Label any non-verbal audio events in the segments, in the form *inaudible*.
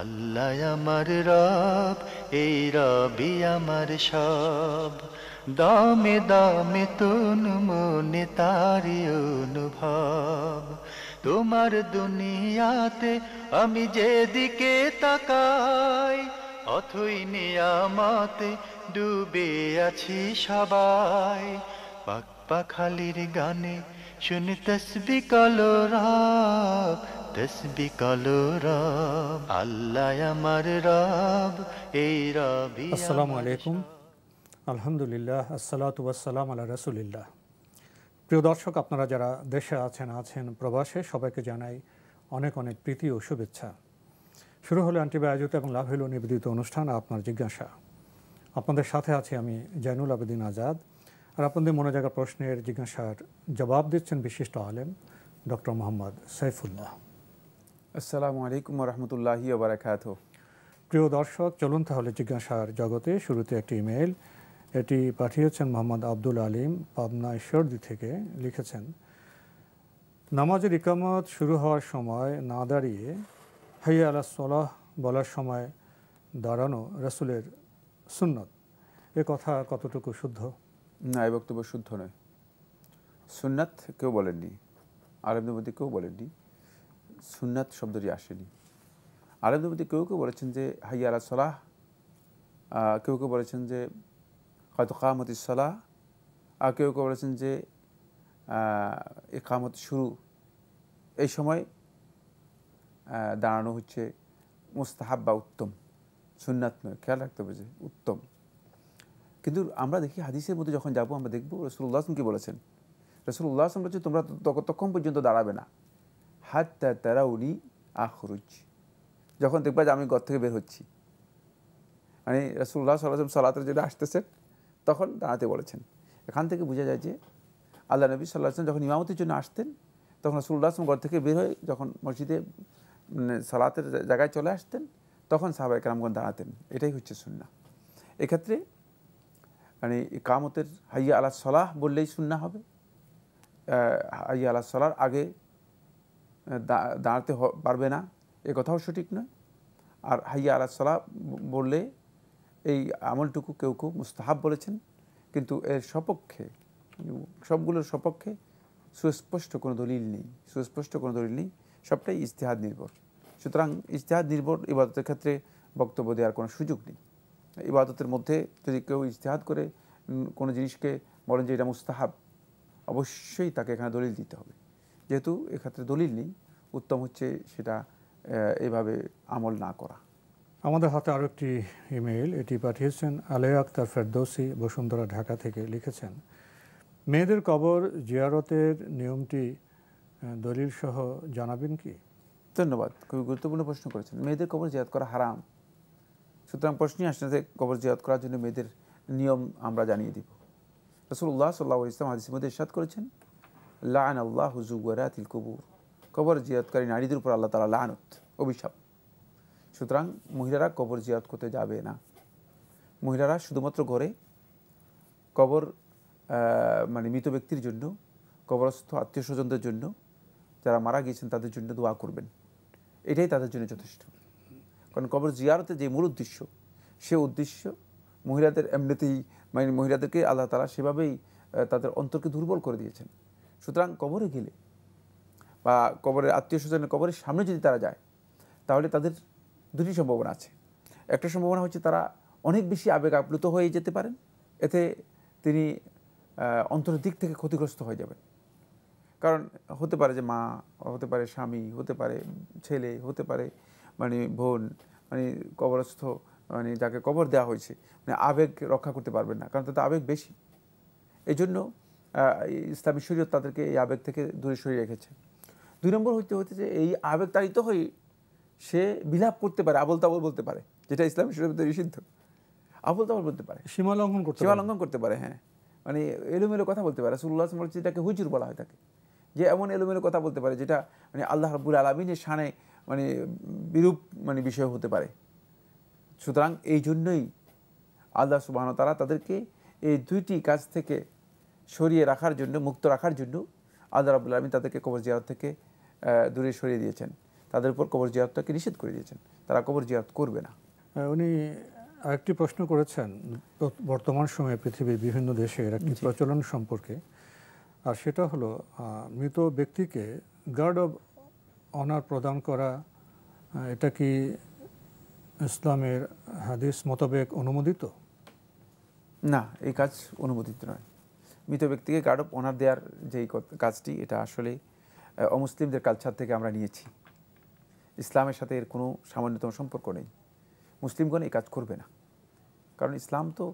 আল্লাহ আমার রব এই রবি আমার সব দামে দামে তুন মনে তারি অনুভব তোমার দুনিয়াতে আমি যেদিকে তাকাই অথই নিয়ামাতে ডুবে আছি সবাই পাক পাখালির গানে শুনি তসবি কলরাব তসবি রব আল্লাহ আমার রব এই রবি আসসালামু আলাইকুম আলহামদুলিল্লাহ আসসালাতু ওয়াসসালাম আলা রাসূলিল্লাহ প্রিয় দর্শক আপনারা যারা দেশে আছেন আছেন প্রবাসে সবাইকে জানাই অনেক অনেক প্রীতি ও শুভেচ্ছা শুরু হলো আন্টিবে আয়োজিত এবং লাভ হলো নিবেদিত অনুষ্ঠান আপনার জিজ্ঞাসা আপনাদের সাথে আছি আমি জাইনুল আবেদিন আজাদ আর আপনাদের মনে জায়গা প্রশ্নের জিজ্ঞাসার জবাব দিচ্ছেন বিশিষ্ট আলেম ডক্টর মোহাম্মদ সাইফুল্লাহ আসসালামু আলাইকুম রহমতুল্লাহি ওবরাকাত প্রিয় দর্শক চলুন তাহলে জিজ্ঞাসার জগতে শুরুতে একটি ইমেইল এটি পাঠিয়েছেন মোহাম্মদ আব্দুল আলিম পাবনা ঈশ্বরদি থেকে লিখেছেন নামাজের ইকামত শুরু হওয়ার সময় না দাঁড়িয়ে হাইয়া আলা সোলাহ বলার সময় দাঁড়ানো রসুলের সুন্নত এ কথা কতটুকু শুদ্ধ না এ বক্তব্য শুদ্ধ নয় সুন্নাত কেউ বলেননি আরবদের কেউ বলেননি সুন্নাত শব্দটি আসেনি আলেমদের মধ্যে কেউ কেউ বলেছেন যে হাইয়া আলা সলাহ কেউ কেউ বলেছেন যে হয়তো কামতি সলাহ আর কেউ কেউ বলেছেন যে এ কামত শুরু এই সময় দাঁড়ানো হচ্ছে মুস্তাহাব বা উত্তম সুন্নাত নয় খেয়াল রাখতে হবে যে উত্তম কিন্তু আমরা দেখি হাদিসের মধ্যে যখন যাব আমরা দেখব উল্লাহ আসলাম কি বলেছেন উল্লাহ আসলাম বলছে তোমরা ততক্ষণ পর্যন্ত দাঁড়াবে না হাত্তা তারা উনি আখরুজ যখন দেখবা যে আমি ঘর থেকে বের হচ্ছি মানে রসুল্লাহ সাল্লাহ সাল্লাতের যেটা আসতেছেন তখন দাঁড়াতে বলেছেন এখান থেকে বোঝা যায় যে আল্লাহ নবী সাল্লাহ যখন ইমামতির জন্য আসতেন তখন রসুল্লাহ আসলাম ঘর থেকে বের হয়ে যখন মসজিদে সালাতের জায়গায় চলে আসতেন তখন সাহাবাই একরামগণ দাঁড়াতেন এটাই হচ্ছে সুন্না এক্ষেত্রে মানে কামতের হাইয়া আলা সলাহ বললেই সুন্না হবে হাইয়া আলা সলার আগে দাঁড়াতে পারবে না এ কথাও সঠিক নয় আর হাইয়া আলা সালা বললে এই আমলটুকু কেউ কেউ মুস্তাহাব বলেছেন কিন্তু এর সপক্ষে সবগুলোর সপক্ষে সুস্পষ্ট কোনো দলিল নেই সুস্পষ্ট কোনো দলিল নেই সবটাই ইজতেহাদ নির্ভর সুতরাং ইজতেহাদ নির্ভর ইবাদতের ক্ষেত্রে বক্তব্য দেওয়ার কোনো সুযোগ নেই ইবাদতের মধ্যে যদি কেউ ইজতেহাদ করে কোনো জিনিসকে বলেন যে এটা মুস্তাহাব অবশ্যই তাকে এখানে দলিল দিতে হবে যেহেতু এক্ষেত্রে দলিল নেই উত্তম হচ্ছে সেটা এভাবে আমল না করা আমাদের হাতে আরও একটি ইমেইল এটি পাঠিয়েছেন আলেয়া আক্তার ফেরদৌসি বসুন্ধরা ঢাকা থেকে লিখেছেন মেয়েদের কবর জিয়ারতের নিয়মটি দলিল সহ জানাবেন কি ধন্যবাদ খুবই গুরুত্বপূর্ণ প্রশ্ন করেছেন মেয়েদের কবর জিয়াত করা হারাম সুতরাং প্রশ্নই আসছে যে কবর জিয়াত করার জন্য মেয়েদের নিয়ম আমরা জানিয়ে দিব রসুল্লাহ সাল্লাহ ইসলাম হাদিসের মধ্যে ইসাদ করেছেন লান আল্লাহ হুজুগুয়ারাতিল কবুর কবর জিয়াতকারী নারীদের উপর আল্লাহ তালা লানত অভিশাপ সুতরাং মহিলারা কবর জিয়াত করতে যাবে না মহিলারা শুধুমাত্র ঘরে কবর মানে মৃত ব্যক্তির জন্য কবরস্থ আত্মীয় স্বজনদের জন্য যারা মারা গিয়েছেন তাদের জন্য দোয়া করবেন এটাই তাদের জন্য যথেষ্ট কারণ কবর জিয়ারতে যে মূল উদ্দেশ্য সে উদ্দেশ্য মহিলাদের এমনিতেই মানে মহিলাদেরকে আল্লাহ তালা সেভাবেই তাদের অন্তরকে দুর্বল করে দিয়েছেন সুতরাং কবরে গেলে বা কবরের আত্মীয় স্বজনের কবরের সামনে যদি তারা যায় তাহলে তাদের দুটি সম্ভাবনা আছে একটা সম্ভাবনা হচ্ছে তারা অনেক বেশি আবেগ আপ্লুত হয়ে যেতে পারেন এতে তিনি দিক থেকে ক্ষতিগ্রস্ত হয়ে যাবেন কারণ হতে পারে যে মা হতে পারে স্বামী হতে পারে ছেলে হতে পারে মানে বোন মানে কবরস্থ মানে যাকে কবর দেওয়া হয়েছে মানে আবেগ রক্ষা করতে পারবেন না কারণ তাতে আবেগ বেশি এই জন্য ইসলামী শরীয়ত তাদেরকে এই আবেগ থেকে দূরে সরিয়ে রেখেছে দুই নম্বর হইতে হইতে যে এই আবেগ তাড়িত হয়ে সে বিলাপ করতে পারে আবল তাবল বলতে পারে যেটা ইসলামী শরীয়ত নিষিদ্ধ আবল তাবল বলতে পারে সীমা লঙ্ঘন করতে সীমা লঙ্ঘন করতে পারে হ্যাঁ মানে এলোমেলো কথা বলতে পারে রাসুল্লাহ যেটাকে হুজুর বলা হয় তাকে যে এমন এলোমেলো কথা বলতে পারে যেটা মানে আল্লাহ রাবুল আলমিনের সানে মানে বিরূপ মানে বিষয় হতে পারে সুতরাং এই জন্যই আল্লাহ সুবাহন তারা তাদেরকে এই দুইটি কাজ থেকে সরিয়ে রাখার জন্য মুক্ত রাখার জন্য আল্লাহ রাবুল আলমী তাদেরকে কবর জিয়ারত থেকে দূরে সরিয়ে দিয়েছেন তাদের উপর কবর জিয়ারতটাকে নিষেধ করে দিয়েছেন তারা কবর জিয়ারত করবে না উনি আরেকটি প্রশ্ন করেছেন বর্তমান সময়ে পৃথিবীর বিভিন্ন দেশের একটি প্রচলন সম্পর্কে আর সেটা হলো মৃত ব্যক্তিকে গার্ড অব অনার প্রদান করা এটা কি ইসলামের হাদিস মোতাবেক অনুমোদিত না এই কাজ অনুমোদিত নয় মৃত ব্যক্তিকে গার্ড অফ অনার দেওয়ার যেই কাজটি এটা আসলে অমুসলিমদের কালচার থেকে আমরা নিয়েছি ইসলামের সাথে এর কোনো সামান্যতম সম্পর্ক নেই মুসলিমগণ এই কাজ করবে না কারণ ইসলাম তো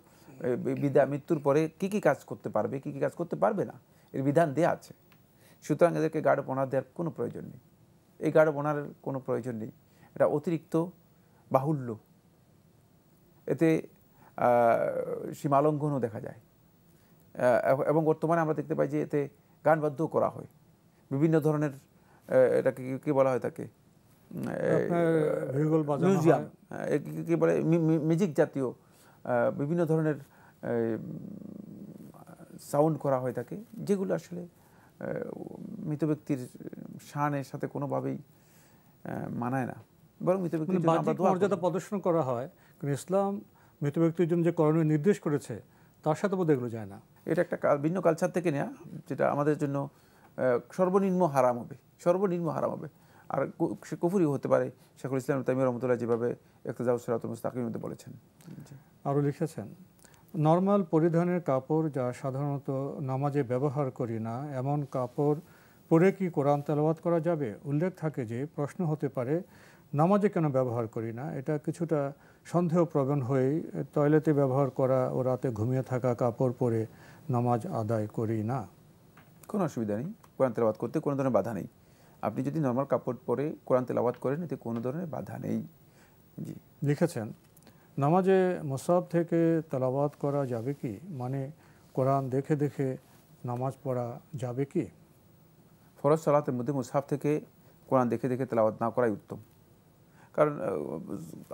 বিদা মৃত্যুর পরে কি কি কাজ করতে পারবে কি কি কাজ করতে পারবে না এর বিধান দেয়া আছে সুতরাং এদেরকে গার্ড অফ অনার দেওয়ার কোনো প্রয়োজন নেই এই গার্ড অফ অনারের কোনো প্রয়োজন নেই এটা অতিরিক্ত বাহুল্য এতে সীমালঙ্ঘনও দেখা যায় এবং বর্তমানে আমরা দেখতে পাই যে এতে গান বাদ্যও করা হয় বিভিন্ন ধরনের এটাকে কী বলা হয় তাকে মিউজিয়াম হ্যাঁ, কি বলে মিউজিক জাতীয় বিভিন্ন ধরনের সাউন্ড করা হয় থাকে যেগুলো আসলে মৃত ব্যক্তির শানের সাথে কোনোভাবেই মানায় না বরং মৃত ব্যক্তির মানে মর্যাদা প্রদর্শন করা হয় কিন্তু ইসলাম মৃত ব্যক্তির জন্য যে করণীয় নির্দেশ করেছে তার সাথে বোধ এগুলো যায় না এটা একটা ভিন্ন কালচার থেকে নেওয়া যেটা আমাদের জন্য সর্বনিম্ন হারাম হবে সর্বনিম্ন হারাম হবে আর সে কুফুরিও হতে পারে শেখুল ইসলাম তাইমি রহমতুল্লাহ যেভাবে একতাজাউ সিরাতুল মুস্তাকিমের মধ্যে বলেছেন আরও লিখেছেন নর্মাল পরিধানের কাপড় যা সাধারণত নামাজে ব্যবহার করি না এমন কাপড় পরে কি কোরআন তেলাবাদ করা যাবে উল্লেখ থাকে যে প্রশ্ন হতে পারে নামাজে কেন ব্যবহার করি না এটা কিছুটা সন্দেহ প্রবণ হয়ে টয়লেটে ব্যবহার করা ও রাতে ঘুমিয়ে থাকা কাপড় পরে নামাজ আদায় করি না কোনো অসুবিধা নেই কোরআন তেলাবাদ করতে কোনো ধরনের বাধা নেই আপনি যদি নর্মাল কাপড় পরে কোরআন তেলাবাদ করেন এতে কোনো ধরনের বাধা নেই জি লিখেছেন নামাজে মোসাব থেকে তেলাবাদ করা যাবে কি মানে কোরআন দেখে দেখে নামাজ পড়া যাবে কি ফরজ সালাতের মধ্যে মোসাব থেকে কোরআন দেখে দেখে তেলাবাদ না করাই উত্তম কারণ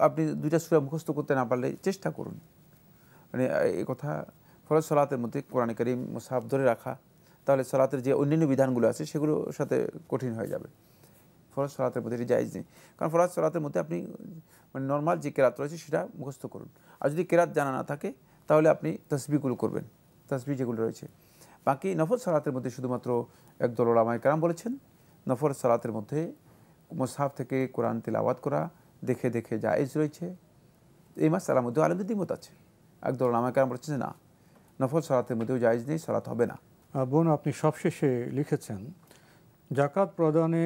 আপনি দুইটা সুরা মুখস্থ করতে না পারলে চেষ্টা করুন মানে এই কথা ফলে সলাতের মধ্যে কোরআন করিম মুসাফ ধরে রাখা তাহলে সলাতের যে অন্যান্য বিধানগুলো আছে সেগুলোর সাথে কঠিন হয়ে যাবে ফরাজ সলাতের মধ্যে এটি জায়জ নেই কারণ ফরাজ সলাতের মধ্যে আপনি মানে নর্মাল যে কেরাত রয়েছে সেটা মুখস্থ করুন আর যদি কেরাত জানা না থাকে তাহলে আপনি তসবিগুলো করবেন তসবি যেগুলো রয়েছে বাকি নফর সলাতের মধ্যে শুধুমাত্র একদল রামায় কারাম বলেছেন নফর সলাতের মধ্যে মোসাফ থেকে কোরআন তেলাওয়াত করা দেখে দেখে জায়েজ রয়েছে এই সালার মধ্যেও আলমদের দ্বিমত আছে একদল আমাকে আমরা বলছে না নফল সলাতের মধ্যেও জায়েজ নেই সলাত হবে না বোন আপনি সবশেষে লিখেছেন জাকাত প্রদানে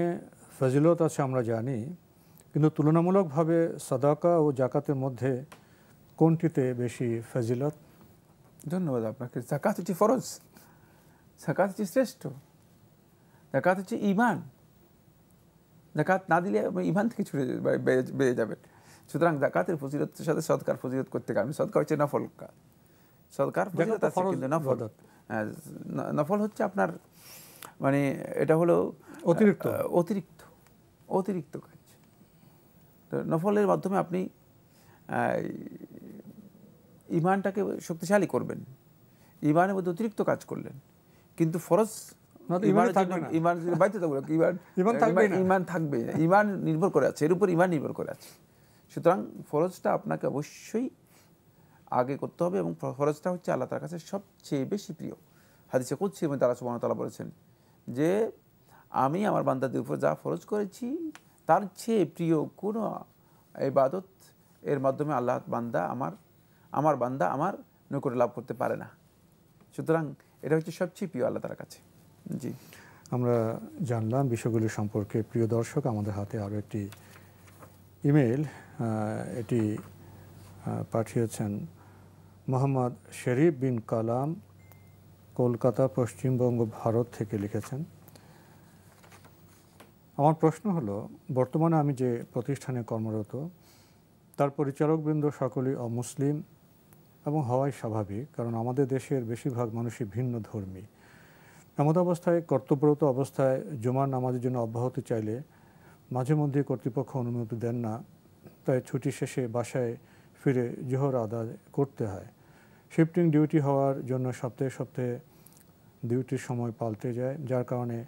ফজিলত আছে আমরা জানি কিন্তু তুলনামূলকভাবে সাদাকা ও জাকাতের মধ্যে কোনটিতে বেশি ফজিলত ধন্যবাদ আপনাকে জাকাত হচ্ছে ফরজ জাকাত হচ্ছে শ্রেষ্ঠ জাকাত হচ্ছে ইমান জাকাত না দিলে ইমান থেকে ছুটে বেড়ে যাবেন সুতরাং জাকাতের ফজিলতের সাথে সৎকার ফজিলত করতে কারণ সৎকার হচ্ছে নফল কাজ সৎকার ফজিলত আছে কিন্তু নফল হ্যাঁ, নফল হচ্ছে আপনার মানে এটা হলো অতিরিক্ত অতিরিক্ত অতিরিক্ত কাজ তো নফলের মাধ্যমে আপনি ইমানটাকে শক্তিশালী করবেন ইমানের মধ্যে অতিরিক্ত কাজ করলেন কিন্তু ফরজ নির্ভর করে আছে এর উপর ইমান নির্ভর করে আছে সুতরাং ফরজটা আপনাকে অবশ্যই আগে করতে হবে এবং ফরজটা হচ্ছে আল্লাহ তার কাছে সবচেয়ে বেশি প্রিয় হাদিসে এবং তারা বলেছেন যে আমি আমার বান্দাদের উপর যা ফরজ করেছি তার চেয়ে প্রিয় কোনো ইবাদত এর মাধ্যমে আল্লাহ বান্দা আমার আমার বান্দা আমার নৈকট্য লাভ করতে পারে না সুতরাং এটা হচ্ছে সবচেয়ে প্রিয় আল্লাহ তার কাছে জি আমরা জানলাম বিষয়গুলি সম্পর্কে প্রিয় দর্শক আমাদের হাতে আরও একটি ইমেল এটি পাঠিয়েছেন মোহাম্মদ শরীফ বিন কালাম কলকাতা পশ্চিমবঙ্গ ভারত থেকে লিখেছেন আমার প্রশ্ন হলো বর্তমানে আমি যে প্রতিষ্ঠানে কর্মরত তার পরিচালকবৃন্দ সকলেই অমুসলিম এবং হওয়াই স্বাভাবিক কারণ আমাদের দেশের বেশিরভাগ মানুষই ভিন্ন ধর্মী এমত অবস্থায় কর্তব্যরত অবস্থায় জুমার নামাজের জন্য অব্যাহতি চাইলে মাঝে মধ্যে কর্তৃপক্ষ অনুমতি দেন না তাই ছুটি শেষে বাসায় ফিরে জোহর আদায় করতে হয় শিফটিং ডিউটি হওয়ার জন্য সপ্তাহে সপ্তাহে ডিউটির সময় পাল্টে যায় যার কারণে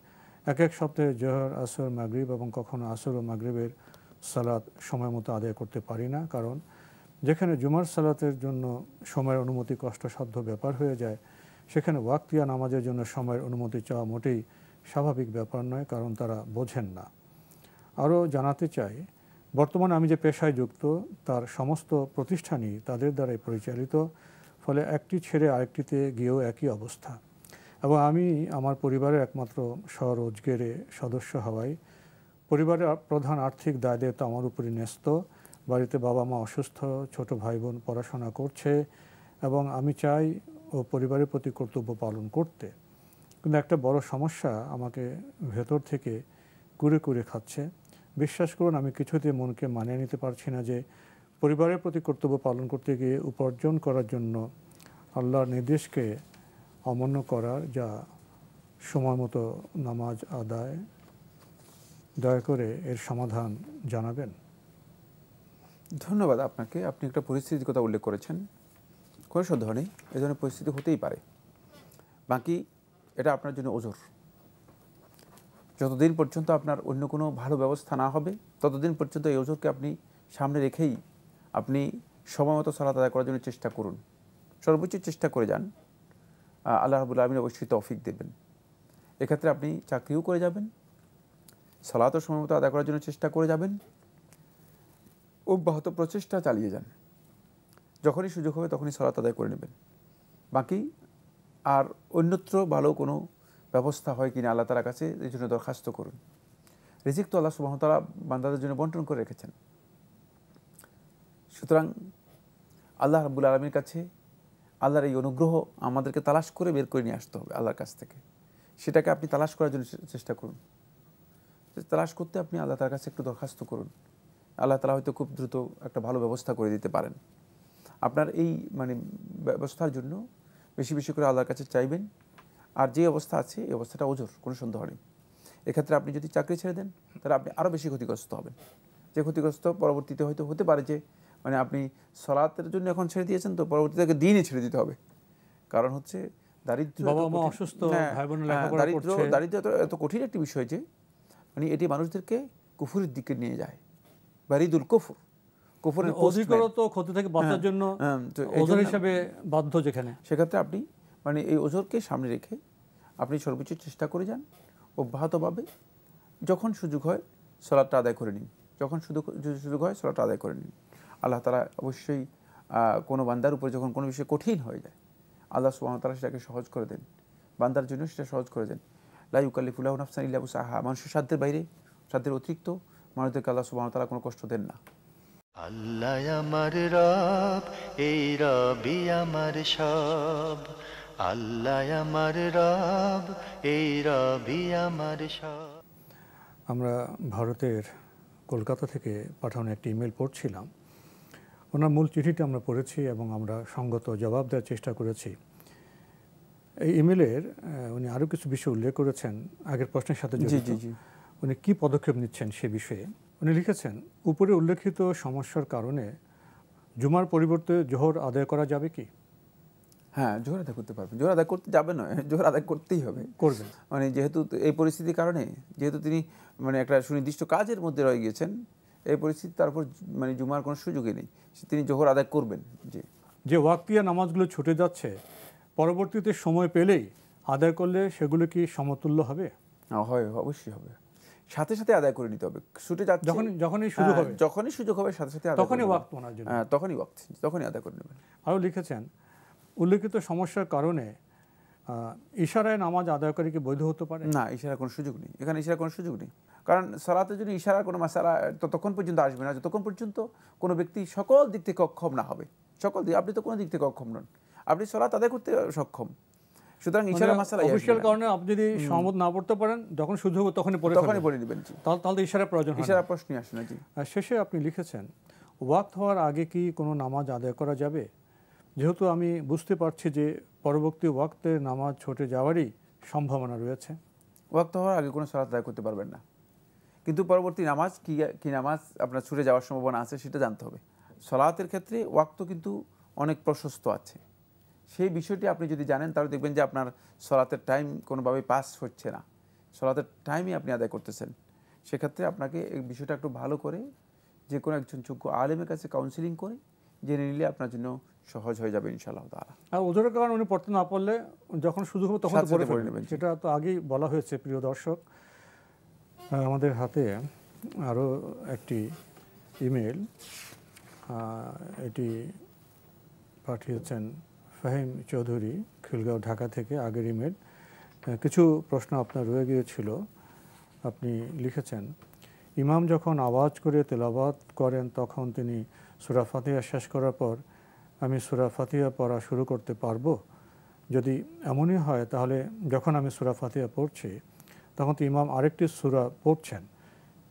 এক এক সপ্তাহে জোহর আসর মাগরিব এবং কখনো আসর ও মাগরিবের সালাদ সময় মতো আদায় করতে পারি না কারণ যেখানে জুমার সালাতের জন্য সময়ের অনুমতি কষ্টসাধ্য ব্যাপার হয়ে যায় সেখানে ওয়াক্তিয়া নামাজের জন্য সময়ের অনুমতি চাওয়া মোটেই স্বাভাবিক ব্যাপার নয় কারণ তারা বোঝেন না আরও জানাতে চাই বর্তমানে আমি যে পেশায় যুক্ত তার সমস্ত প্রতিষ্ঠানই তাদের দ্বারাই পরিচালিত ফলে একটি ছেড়ে আরেকটিতে গিয়েও একই অবস্থা এবং আমি আমার পরিবারের একমাত্র স্বরোজগেরে সদস্য হওয়ায় পরিবারের প্রধান আর্থিক দায় দায়িত্ব আমার উপরে ন্যস্ত বাড়িতে বাবা মা অসুস্থ ছোট ভাই বোন পড়াশোনা করছে এবং আমি চাই ও পরিবারের প্রতি কর্তব্য পালন করতে কিন্তু একটা বড় সমস্যা আমাকে ভেতর থেকে কুড়ে কুড়ে খাচ্ছে বিশ্বাস করুন আমি কিছুতে মনকে মানিয়ে নিতে পারছি না যে পরিবারের প্রতি কর্তব্য পালন করতে গিয়ে উপার্জন করার জন্য আল্লাহর নির্দেশকে অমান্য করার যা সময় মতো নামাজ আদায় দয়া করে এর সমাধান জানাবেন ধন্যবাদ আপনাকে আপনি একটা পরিস্থিতির কথা উল্লেখ করেছেন কোনো সন্দেহ নেই এ ধরনের পরিস্থিতি হতেই পারে বাকি এটা আপনার জন্য ওজোর যতদিন পর্যন্ত আপনার অন্য কোনো ভালো ব্যবস্থা না হবে ততদিন পর্যন্ত এই ওজোরকে আপনি সামনে রেখেই আপনি মতো সালাত আদায় করার জন্য চেষ্টা করুন সর্বোচ্চ চেষ্টা করে যান আল্লাহ রাবুল আলমিন অবশ্যই তৌফিক দেবেন এক্ষেত্রে আপনি চাকরিও করে যাবেন সময় সময়মতো আদায় করার জন্য চেষ্টা করে যাবেন অব্যাহত প্রচেষ্টা চালিয়ে যান যখনই সুযোগ হবে তখনই সলাত আদায় করে নেবেন বাকি আর অন্যত্র ভালো কোনো ব্যবস্থা হয় কিনা আল্লাহ তালার কাছে এই জন্য দরখাস্ত করুন রিজিক তো আল্লাহ সুবাহতালা বান্দাদের জন্য বন্টন করে রেখেছেন সুতরাং আল্লাহ রাবুল আলমীর কাছে আল্লাহর এই অনুগ্রহ আমাদেরকে তালাশ করে বের করে নিয়ে আসতে হবে আল্লাহর কাছ থেকে সেটাকে আপনি তালাশ করার জন্য চেষ্টা করুন তালাশ করতে আপনি আল্লাহ তার কাছে একটু দরখাস্ত করুন আল্লাহ তালা হয়তো খুব দ্রুত একটা ভালো ব্যবস্থা করে দিতে পারেন আপনার এই মানে ব্যবস্থার জন্য বেশি বেশি করে আল্লাহর কাছে চাইবেন আর যে অবস্থা আছে এই অবস্থাটা ওজোর কোনো সন্দেহ নেই এক্ষেত্রে আপনি যদি চাকরি ছেড়ে দেন তাহলে আপনি আরও বেশি ক্ষতিগ্রস্ত হবেন যে ক্ষতিগ্রস্ত পরবর্তীতে হয়তো হতে পারে যে মানে আপনি সলাতের জন্য এখন ছেড়ে দিয়েছেন তো পরবর্তীতে তাকে দিনই ছেড়ে দিতে হবে কারণ হচ্ছে দারিদ্র অসুস্থ দারিদ্র হ্যাঁ, হ্যাঁ, দারিদ্র এত কঠিন একটি বিষয় যে মানে এটি মানুষদেরকে কুফুরের দিকে নিয়ে যায় বারিদুল কুফুর কুফরের মানে অধিকরত ক্ষতি থেকে বাঁচার হ্যাঁ, জন্য হ্যাঁ, ওজন হিসাবে বাধ্য যেখানে সেক্ষেত্রে আপনি মানে এই ওজোরকে সামনে রেখে আপনি সর্বোচ্চ চেষ্টা করে যান অব্যাহতভাবে যখন সুযোগ হয় সলাটটা আদায় করে নিন যখন সুযোগ সুযোগ হয় সলাটটা আদায় করে নিন আল্লাহ তারা অবশ্যই কোনো বান্দার উপরে যখন কোনো বিষয়ে কঠিন হয়ে যায় আল্লাহ তারা সেটাকে সহজ করে দেন বান্দার জন্য সেটা সহজ করে দেন লাইউকাল্লিফুল্লাহ নফসান ইল্লাবু সাহা মানুষের সাধ্যের বাইরে সাধ্যের অতিরিক্ত মানুষদেরকে আল্লাহ তারা কোনো কষ্ট দেন না আল্লাহ আমার রব এই রবি আমার সব আল্লাহ আমার রব এই রবি আমার সব আমরা ভারতের কলকাতা থেকে পাঠানো একটি ইমেল পড়ছিলাম ওনার মূল চিঠিটি আমরা পড়েছি এবং আমরা সঙ্গত জবাব দেওয়ার চেষ্টা করেছি এই ইমেলের উনি আরও কিছু বিষয় উল্লেখ করেছেন আগের প্রশ্নের সাথে উনি কি পদক্ষেপ নিচ্ছেন সে বিষয়ে উনি লিখেছেন উপরে উল্লেখিত সমস্যার কারণে জুমার পরিবর্তে জোহর আদায় করা যাবে কি হ্যাঁ জোহর আদায় করতে পারবেন জোহর আদায় করতে যাবে নয় জোহর আদায় করতেই হবে করবেন মানে যেহেতু এই পরিস্থিতির কারণে যেহেতু তিনি মানে একটা সুনির্দিষ্ট কাজের মধ্যে রয়ে গিয়েছেন এই পরিস্থিতি তারপর মানে জুমার কোনো সুযোগই নেই তিনি জোহর আদায় করবেন যে যে ওয়াক্তিয়া নামাজগুলো ছুটে যাচ্ছে পরবর্তীতে সময় পেলেই আদায় করলে সেগুলো কি সমতুল্য হবে হয় অবশ্যই হবে সাথে সাথে আদায় করে নিতে হবে শুটে যাচ্ছে যখন যখনই সুযোগ হ্যাঁ, হবে যখনই সুযোগ হবে সাথে সাথে তখনই ওয়াক্ত ওনার জন্য হ্যাঁ তখনই ওয়াক্ত তখনই আদায় করে নেবেন আরও লিখেছেন উল্লেখিত সমস্যার কারণে ইশারায় নামাজ আদায় করে কি বৈধ হতে পারে না ইশারা কোনো সুযোগ নেই এখানে ইশারা কোনো সুযোগ নেই কারণ সালাতে যদি ইশারা কোনো মাসালা ততক্ষণ পর্যন্ত আসবে না যতক্ষণ পর্যন্ত কোনো ব্যক্তি সকল দিক থেকে অক্ষম না হবে সকল দিক আপনি তো কোনো দিক থেকে অক্ষম নন আপনি সলাত আদায় করতে সক্ষম সুতরাং মানে ইশারা মাসালা অফিসিয়াল কারণে আপনি যদি সহমত না পড়তে পারেন যখন সুযোগ তখনই পড়ে তখনই পড়ে দিবেন তাহলে তাহলে ইশারা প্রয়োজন ইশারা প্রশ্নই আসে না জি শেষে আপনি লিখেছেন ওয়াক্ত হওয়ার আগে কি কোনো নামাজ আদায় করা যাবে যেহেতু আমি বুঝতে পারছি যে পরবর্তী ওয়াক্তে নামাজ ছুটে যাওয়ারই সম্ভাবনা রয়েছে ওয়াক্ত হওয়ার আগে কোনো সালাত আদায় করতে পারবেন না কিন্তু পরবর্তী নামাজ কি কি নামাজ আপনার ছুটে যাওয়ার সম্ভাবনা আছে সেটা জানতে হবে সলাতের ক্ষেত্রে ওয়াক্ত কিন্তু অনেক প্রশস্ত আছে সেই বিষয়টি আপনি যদি জানেন তাহলে দেখবেন যে আপনার সলাতের টাইম কোনোভাবেই পাস হচ্ছে না সলাতের টাইমই আপনি আদায় করতেছেন সেক্ষেত্রে আপনাকে এই বিষয়টা একটু ভালো করে যে কোনো একজন যোগ্য আলেমের কাছে কাউন্সিলিং করে জেনে নিলে আপনার জন্য সহজ হয়ে যাবে ইনশাআল্লাহ আর ওজোরের কারণে উনি পড়তে না পড়লে যখন শুধু হবে তখন পড়ে পড়ে নেবেন সেটা তো আগেই বলা হয়েছে প্রিয় দর্শক আমাদের হাতে আরও একটি ইমেল এটি পাঠিয়েছেন ফাহিম চৌধুরী খিলগাঁও ঢাকা থেকে আগের ইমেড কিছু প্রশ্ন আপনার রয়ে গিয়েছিল আপনি লিখেছেন ইমাম যখন আওয়াজ করে তেলাবাদ করেন তখন তিনি সুরা ফাতিহা শেষ করার পর আমি সুরা ফাতিহা পড়া শুরু করতে পারবো যদি এমনই হয় তাহলে যখন আমি সুরা ফাতিহা পড়ছি তখন তো ইমাম আরেকটি সুরা পড়ছেন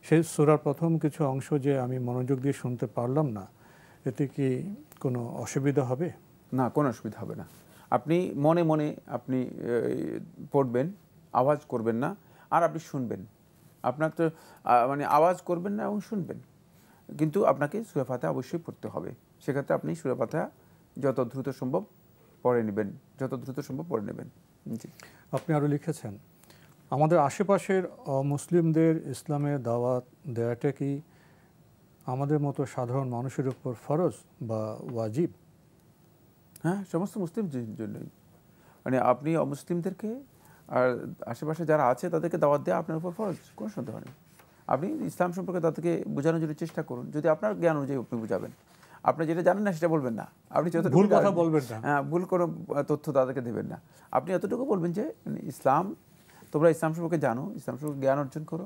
সেই সুরার প্রথম কিছু অংশ যে আমি মনোযোগ দিয়ে শুনতে পারলাম না এতে কি কোনো অসুবিধা হবে না কোনো অসুবিধা হবে না আপনি মনে মনে আপনি পড়বেন আওয়াজ করবেন না আর আপনি শুনবেন আপনার তো মানে আওয়াজ করবেন না এবং শুনবেন কিন্তু আপনাকে সুরাফাতা অবশ্যই পড়তে হবে সেক্ষেত্রে আপনি সুরাফাতা যত দ্রুত সম্ভব পড়ে নেবেন যত দ্রুত সম্ভব পড়ে নেবেন জি আপনি আরও লিখেছেন আমাদের আশেপাশের মুসলিমদের ইসলামের দাওয়াত দেওয়াটা কি আমাদের মতো সাধারণ মানুষের উপর ফরজ বা ওয়াজিব হ্যাঁ সমস্ত মুসলিম জন্যই মানে আপনি অমুসলিমদেরকে আর আশেপাশে যারা আছে তাদেরকে দাওয়াত দেওয়া আপনার উপর ফরজ কোনো সন্দেহ নেই আপনি ইসলাম সম্পর্কে তাদেরকে বোঝানোর জন্য চেষ্টা করুন যদি আপনার জ্ঞান অনুযায়ী আপনি বুঝাবেন আপনি যেটা জানেন না সেটা বলবেন না আপনি ভুল কথা বলবেন না হ্যাঁ ভুল কোনো তথ্য তাদেরকে দেবেন না আপনি এতটুকু বলবেন যে ইসলাম তোমরা ইসলাম সম্পর্কে জানো ইসলাম সম্পর্কে জ্ঞান অর্জন করো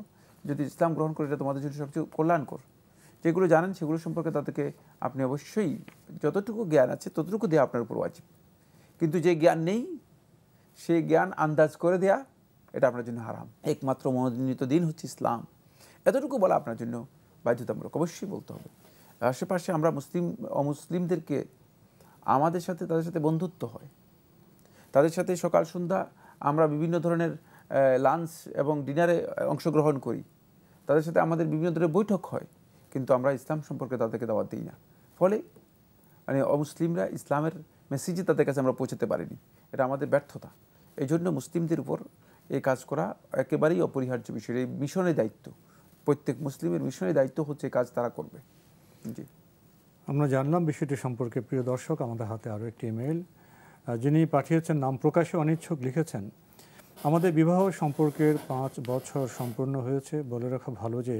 যদি ইসলাম গ্রহণ করে এটা তোমাদের জন্য সবচেয়ে করো যেগুলো জানেন সেগুলো সম্পর্কে তাদেরকে আপনি অবশ্যই যতটুকু জ্ঞান আছে ততটুকু দেওয়া আপনার উপর ওয়াজিব কিন্তু যে জ্ঞান নেই সেই জ্ঞান আন্দাজ করে দেয়া এটা আপনার জন্য হারাম একমাত্র মনোনীত দিন হচ্ছে ইসলাম এতটুকু বলা আপনার জন্য বাধ্যতামূলক অবশ্যই বলতে হবে আশেপাশে আমরা মুসলিম অমুসলিমদেরকে আমাদের সাথে তাদের সাথে বন্ধুত্ব হয় তাদের সাথে সকাল সন্ধ্যা আমরা বিভিন্ন ধরনের লাঞ্চ এবং ডিনারে অংশগ্রহণ করি তাদের সাথে আমাদের বিভিন্ন ধরনের বৈঠক হয় কিন্তু আমরা ইসলাম সম্পর্কে তাদেরকে দাওয়াত দিই না ফলে মানে অমুসলিমরা ইসলামের মেসেজই তাদের কাছে আমরা পৌঁছাতে পারিনি এটা আমাদের ব্যর্থতা এই জন্য মুসলিমদের উপর এই কাজ করা একেবারেই অপরিহার্য বিষয় এই মিশনের দায়িত্ব প্রত্যেক মুসলিমের মিশনের দায়িত্ব হচ্ছে কাজ তারা করবে জি আমরা জানলাম বিষয়টি সম্পর্কে প্রিয় দর্শক আমাদের হাতে আরও একটি ইমেল যিনি পাঠিয়েছেন নাম প্রকাশে অনিচ্ছুক লিখেছেন আমাদের বিবাহ সম্পর্কের পাঁচ বছর সম্পূর্ণ হয়েছে বলে রাখা ভালো যে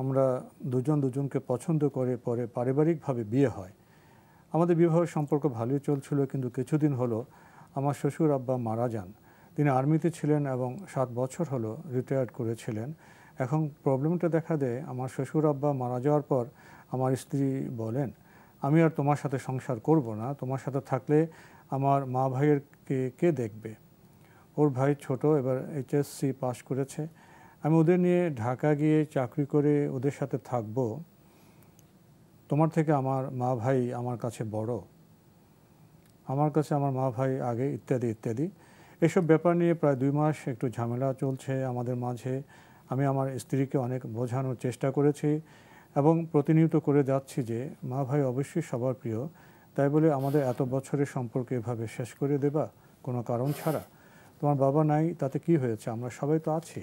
আমরা দুজন দুজনকে পছন্দ করে পরে পারিবারিকভাবে বিয়ে হয় আমাদের বিবাহ সম্পর্ক ভালোই চলছিল কিন্তু কিছুদিন হলো আমার শ্বশুর আব্বা মারা যান তিনি আর্মিতে ছিলেন এবং সাত বছর হলো রিটায়ার্ড করেছিলেন এখন প্রবলেমটা দেখা দেয় আমার শ্বশুর আব্বা মারা যাওয়ার পর আমার স্ত্রী বলেন আমি আর তোমার সাথে সংসার করব না তোমার সাথে থাকলে আমার মা ভাইয়ের কে কে দেখবে ওর ভাই ছোট এবার এইচএসসি পাশ করেছে আমি ওদের নিয়ে ঢাকা গিয়ে চাকরি করে ওদের সাথে থাকব তোমার থেকে আমার মা ভাই আমার কাছে বড় আমার কাছে আমার মা ভাই আগে ইত্যাদি ইত্যাদি এসব ব্যাপার নিয়ে প্রায় দুই মাস একটু ঝামেলা চলছে আমাদের মাঝে আমি আমার স্ত্রীকে অনেক বোঝানোর চেষ্টা করেছি এবং প্রতিনিয়ত করে যাচ্ছি যে মা ভাই অবশ্যই সবার প্রিয় তাই বলে আমাদের এত বছরের সম্পর্কে এভাবে শেষ করে দেবা কোনো কারণ ছাড়া তোমার বাবা নাই তাতে কি হয়েছে আমরা সবাই তো আছি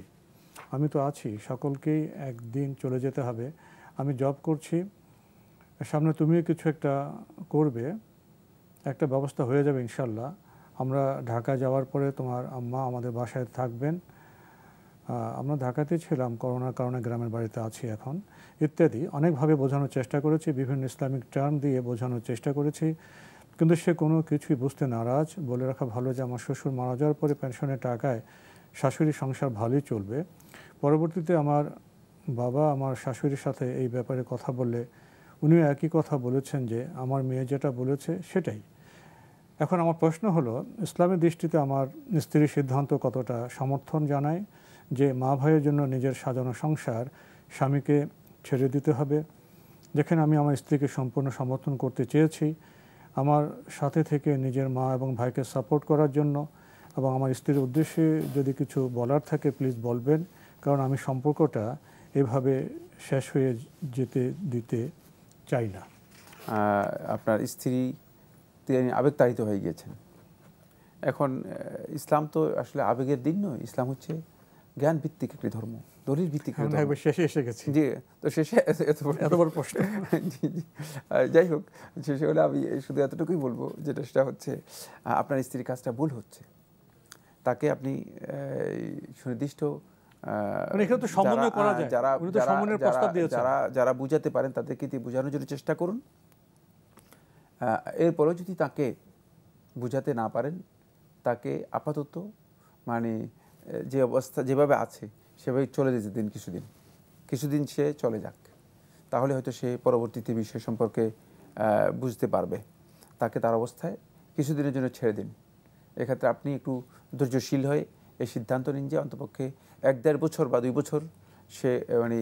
আমি তো আছি সকলকেই একদিন চলে যেতে হবে আমি জব করছি সামনে তুমিও কিছু একটা করবে একটা ব্যবস্থা হয়ে যাবে ইনশাল্লাহ আমরা ঢাকা যাওয়ার পরে তোমার আম্মা আমাদের বাসায় থাকবেন আমরা ঢাকাতে ছিলাম করোনার কারণে গ্রামের বাড়িতে আছি এখন ইত্যাদি অনেকভাবে বোঝানোর চেষ্টা করেছি বিভিন্ন ইসলামিক টার্ম দিয়ে বোঝানোর চেষ্টা করেছি কিন্তু সে কোনো কিছুই বুঝতে নারাজ বলে রাখা ভালো যে আমার শ্বশুর মারা যাওয়ার পরে পেনশনের টাকায় শাশুড়ি সংসার ভালোই চলবে পরবর্তীতে আমার বাবা আমার শাশুড়ির সাথে এই ব্যাপারে কথা বললে উনিও একই কথা বলেছেন যে আমার মেয়ে যেটা বলেছে সেটাই এখন আমার প্রশ্ন হলো ইসলামের দৃষ্টিতে আমার স্ত্রীর সিদ্ধান্ত কতটা সমর্থন জানায় যে মা ভাইয়ের জন্য নিজের সাজানো সংসার স্বামীকে ছেড়ে দিতে হবে যেখানে আমি আমার স্ত্রীকে সম্পূর্ণ সমর্থন করতে চেয়েছি আমার সাথে থেকে নিজের মা এবং ভাইকে সাপোর্ট করার জন্য এবং আমার স্ত্রীর উদ্দেশ্যে যদি কিছু বলার থাকে প্লিজ বলবেন কারণ আমি সম্পর্কটা এভাবে শেষ হয়ে যেতে দিতে চাই না আপনার স্ত্রী তিনি আবেগতাড়িত হয়ে গিয়েছেন এখন ইসলাম তো আসলে আবেগের দিন নয় ইসলাম হচ্ছে জ্ঞান ভিত্তিক একটি ধর্ম দলিল ভিত্তিক হ্যাঁ, শেষে এসে গেছে জি তো শেষে এত বড় এত বড় প্রশ্ন *laughs* জি জি যাই হোক শেষে হলে আমি শুধু এতটুকুই বলবো যেটা সেটা হচ্ছে আপনার স্ত্রীর কাজটা ভুল হচ্ছে তাকে আপনি সুনির্দিষ্ট মানে যারা বুঝাতে পারেন তাদেরকে দিয়ে বোঝানোর জন্য চেষ্টা করুন এরপরে যদি তাকে বুঝাতে না পারেন তাকে আপাতত মানে যে অবস্থা যেভাবে আছে সেভাবে চলে যেতে দিন কিছুদিন কিছুদিন সে চলে যাক তাহলে হয়তো সে পরবর্তীতে বিষয় সম্পর্কে বুঝতে পারবে তাকে তার অবস্থায় কিছুদিনের জন্য ছেড়ে দিন এক্ষেত্রে আপনি একটু ধৈর্যশীল হয়ে এই সিদ্ধান্ত নিন যে অন্তপক্ষে এক দেড় বছর বা দুই বছর সে মানে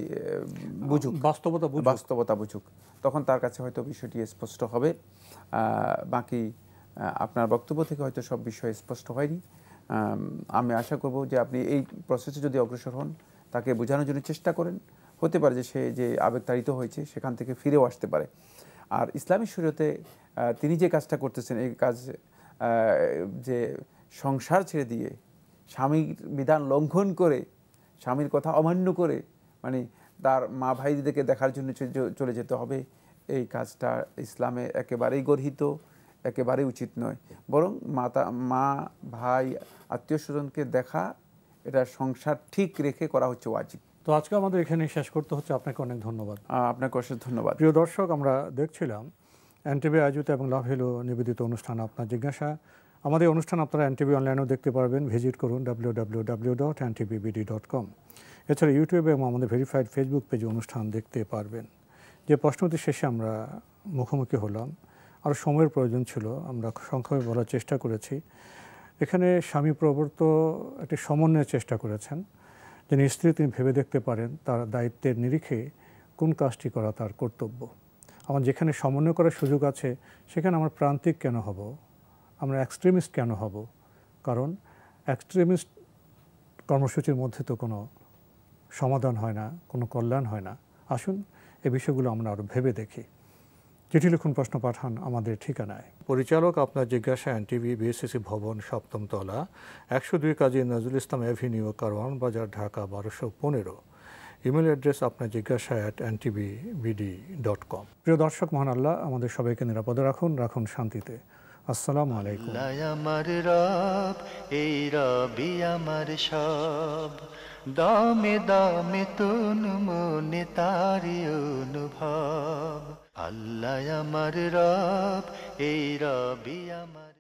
বুঝুক বাস্তবতা বাস্তবতা বুঝুক তখন তার কাছে হয়তো বিষয়টি স্পষ্ট হবে বাকি আপনার বক্তব্য থেকে হয়তো সব বিষয় স্পষ্ট হয়নি আমি আশা করব যে আপনি এই প্রসেসে যদি অগ্রসর হন তাকে বোঝানোর জন্য চেষ্টা করেন হতে পারে যে সে যে আবেগতাড়িত হয়েছে সেখান থেকে ফিরেও আসতে পারে আর ইসলামী শরীয়তে তিনি যে কাজটা করতেছেন এই কাজ যে সংসার ছেড়ে দিয়ে স্বামীর বিধান লঙ্ঘন করে স্বামীর কথা অমান্য করে মানে তার মা ভাইদেরকে দেখার জন্য চলে যেতে হবে এই কাজটা ইসলামে একেবারেই গর্হিত একেবারেই উচিত নয় বরং মাতা মা ভাই আত্মীয় স্বজনকে দেখা এটা সংসার ঠিক রেখে করা হচ্ছে ওয়াজিব তো আজকে আমাদের এখানে শেষ করতে হচ্ছে আপনাকে অনেক ধন্যবাদ আপনাকে অশেষ ধন্যবাদ প্রিয় দর্শক আমরা দেখছিলাম এনটিভি আয়োজিত এবং লাভ হেলো নিবেদিত অনুষ্ঠান আপনার জিজ্ঞাসা আমাদের অনুষ্ঠান আপনারা এনটিভি অনলাইনেও দেখতে পারবেন ভিজিট করুন W W dot dot com এছাড়া ইউটিউবে এবং আমাদের ভেরিফাইড ফেসবুক পেজে অনুষ্ঠান দেখতে পারবেন যে প্রশ্নটি শেষে আমরা মুখোমুখি হলাম আরও সময়ের প্রয়োজন ছিল আমরা সংক্ষেপে বলার চেষ্টা করেছি এখানে স্বামী প্রবর্ত একটি সমন্বয়ের চেষ্টা করেছেন যিনি স্ত্রী তিনি ভেবে দেখতে পারেন তার দায়িত্বের নিরিখে কোন কাজটি করা তার কর্তব্য আমার যেখানে সমন্বয় করার সুযোগ আছে সেখানে আমার প্রান্তিক কেন হব আমরা এক্সট্রিমিস্ট কেন হব কারণ এক্সট্রিমিস্ট কর্মসূচির মধ্যে তো কোনো সমাধান হয় না কোনো কল্যাণ হয় না আসুন এ বিষয়গুলো আমরা আরও ভেবে দেখি চিঠি লিখুন প্রশ্ন পাঠান আমাদের ঠিকানায় পরিচালক আপনার জিজ্ঞাসা টিভি বিএসসিসি ভবন সপ্তম তলা একশো দুই কাজে নজরুল ইসলাম অ্যাভিনিউ কারওয়ান বাজার ঢাকা বারোশো পনেরো ইমেল অ্যাড্রেস আপনার জিজ্ঞাসা at NTV BD dot com প্রিয় দর্শক মহান আল্লাহ আমাদের সবাইকে নিরাপদে রাখুন রাখুন শান্তিতে আসসালামু আলাইকুম রব এই রবি আমার সব দামে দামে তুন মনে তারি অনুভব আল্লাহ আমার রব এই রবি আমার